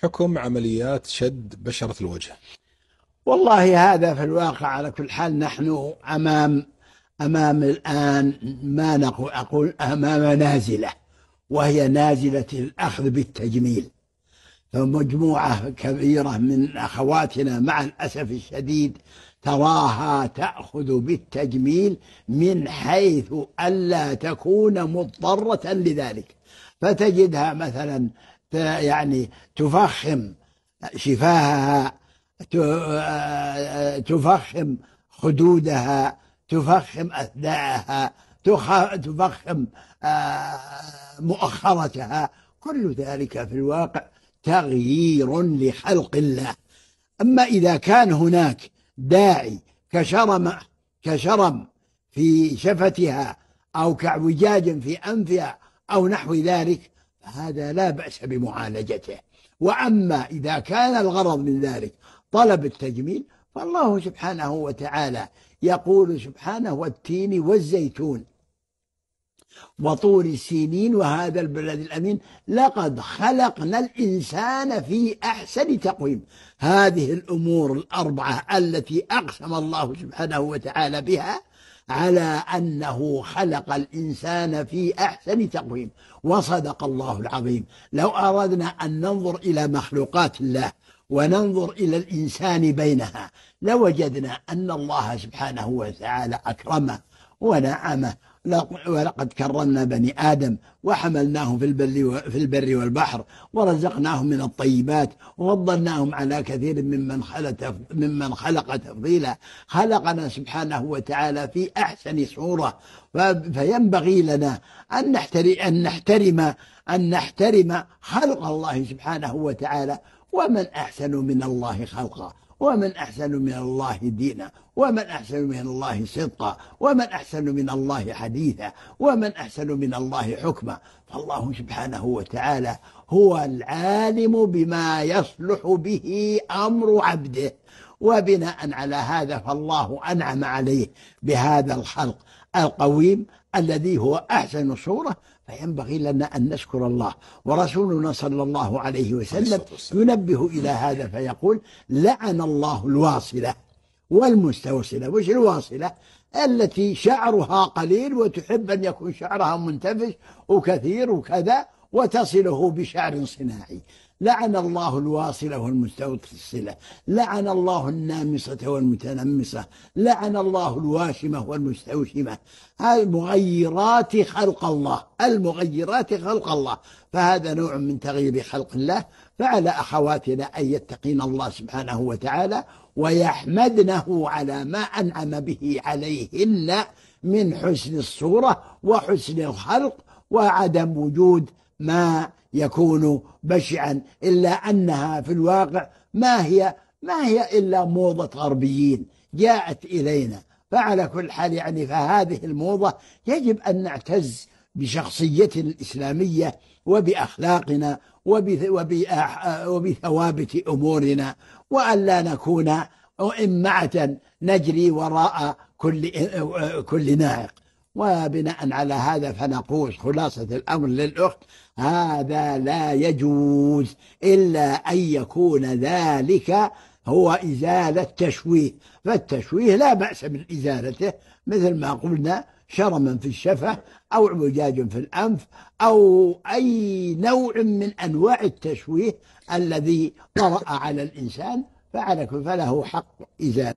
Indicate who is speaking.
Speaker 1: حكم عمليات شد بشرة الوجه والله هذا في الواقع على كل حال نحن أمام أمام الآن ما نقول أقول أمام نازلة وهي نازلة الأخذ بالتجميل فمجموعة كبيرة من أخواتنا مع الأسف الشديد تراها تأخذ بالتجميل من حيث ألا تكون مضطرة لذلك فتجدها مثلا يعني تفخم شفاهها تفخم خدودها تفخم أثناءها تفخم آه، مؤخرتها كل ذلك في الواقع تغيير لخلق الله أما إذا كان هناك داعي كشرم كشرم في شفتها أو كاعوجاج في أنفها أو نحو ذلك هذا لا بأس بمعالجته وأما إذا كان الغرض من ذلك طلب التجميل فالله سبحانه وتعالى يقول سبحانه والتين والزيتون وطور السينين وهذا البلد الأمين لقد خلقنا الإنسان في أحسن تقويم هذه الأمور الأربعة التي أقسم الله سبحانه وتعالى بها على أنه خلق الإنسان في أحسن تقويم وصدق الله العظيم لو أردنا أن ننظر إلى مخلوقات الله وننظر إلى الإنسان بينها لوجدنا أن الله سبحانه وتعالى أكرمه ونعمه ولقد كرمنا بني آدم وحملناهم في البر, في البر والبحر ورزقناهم من الطيبات وفضلناهم على كثير ممن خلت ممن خلق تفضيلا خلقنا سبحانه وتعالى في أحسن صورة فينبغي لنا أن نحترم أن نحترم, أن نحترم خلق الله سبحانه وتعالى ومن أحسن من الله خلقا ومن أحسن من الله دينا ومن أحسن من الله صدقا ومن أحسن من الله حديثا ومن أحسن من الله حكما فالله سبحانه وتعالى هو العالم بما يصلح به أمر عبده وبناء على هذا فالله أنعم عليه بهذا الخلق القويم الذي هو أحسن صورة فينبغي لنا أن نشكر الله ورسولنا صلى الله عليه وسلم ينبه إلى هذا فيقول لعن الله الواصلة والمستوصلة وش الواصلة التي شعرها قليل وتحب أن يكون شعرها منتفش وكثير وكذا وتصله بشعر صناعي لعن الله الواصلة والمستوصلة لعن الله النامصة والمتنمصة لعن الله الواشمة والمستوشمة المغيرات خلق الله المغيرات خلق الله فهذا نوع من تغيير خلق الله فعلى أخواتنا أن يتقين الله سبحانه وتعالى ويحمدنه على ما أنعم به عليهن من حسن الصورة وحسن الخلق وعدم وجود ما يكون بشعا إلا أنها في الواقع ما هي ما هي إلا موضة غربيين جاءت إلينا فعلى كل حال يعني فهذه الموضة يجب أن نعتز بشخصيتنا الإسلامية وبأخلاقنا وبثوابت أمورنا وألا نكون إمعة نجري وراء كل كل ناعق وبناء على هذا فنقول خلاصة الأمر للأخت هذا لا يجوز إلا أن يكون ذلك هو إزالة تشويه فالتشويه لا بأس من إزالته مثل ما قلنا شرما في الشفة أو عوجاج في الأنف أو أي نوع من أنواع التشويه الذي طرأ على الإنسان فعلى فله حق إزالة